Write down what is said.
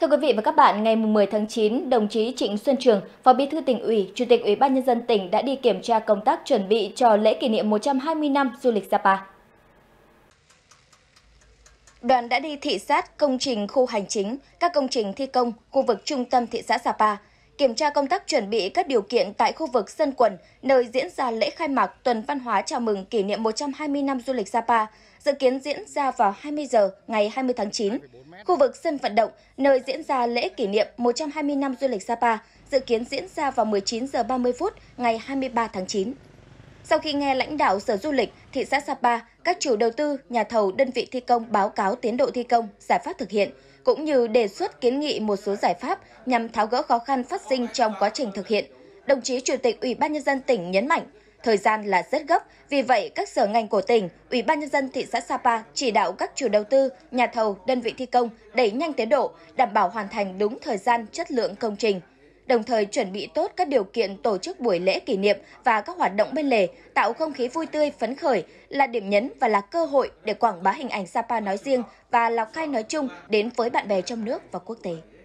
Thưa quý vị và các bạn, ngày 10 tháng 9, đồng chí Trịnh Xuân Trường, Phó Bí thư tỉnh ủy, Chủ tịch Ủy ban nhân dân tỉnh đã đi kiểm tra công tác chuẩn bị cho lễ kỷ niệm 120 năm du lịch Sapa. Đoàn đã đi thị sát công trình khu hành chính, các công trình thi công, khu vực trung tâm thị xã Sapa – kiểm tra công tác chuẩn bị các điều kiện tại khu vực sân quần, nơi diễn ra lễ khai mạc tuần văn hóa chào mừng kỷ niệm 120 năm du lịch Sapa, dự kiến diễn ra vào 20 giờ ngày 20 tháng 9. Khu vực sân vận động, nơi diễn ra lễ kỷ niệm 120 năm du lịch Sapa, dự kiến diễn ra vào 19 giờ 30 phút ngày 23 tháng 9. Sau khi nghe lãnh đạo Sở Du lịch, thị xã Sapa, các chủ đầu tư, nhà thầu, đơn vị thi công báo cáo tiến độ thi công, giải pháp thực hiện, cũng như đề xuất kiến nghị một số giải pháp nhằm tháo gỡ khó khăn phát sinh trong quá trình thực hiện. Đồng chí Chủ tịch Ủy ban nhân dân tỉnh nhấn mạnh, thời gian là rất gấp, vì vậy các sở ngành của tỉnh, Ủy ban nhân dân thị xã Sapa chỉ đạo các chủ đầu tư, nhà thầu, đơn vị thi công đẩy nhanh tiến độ, đảm bảo hoàn thành đúng thời gian chất lượng công trình đồng thời chuẩn bị tốt các điều kiện tổ chức buổi lễ kỷ niệm và các hoạt động bên lề, tạo không khí vui tươi, phấn khởi là điểm nhấn và là cơ hội để quảng bá hình ảnh Sapa nói riêng và Lào Cai nói chung đến với bạn bè trong nước và quốc tế.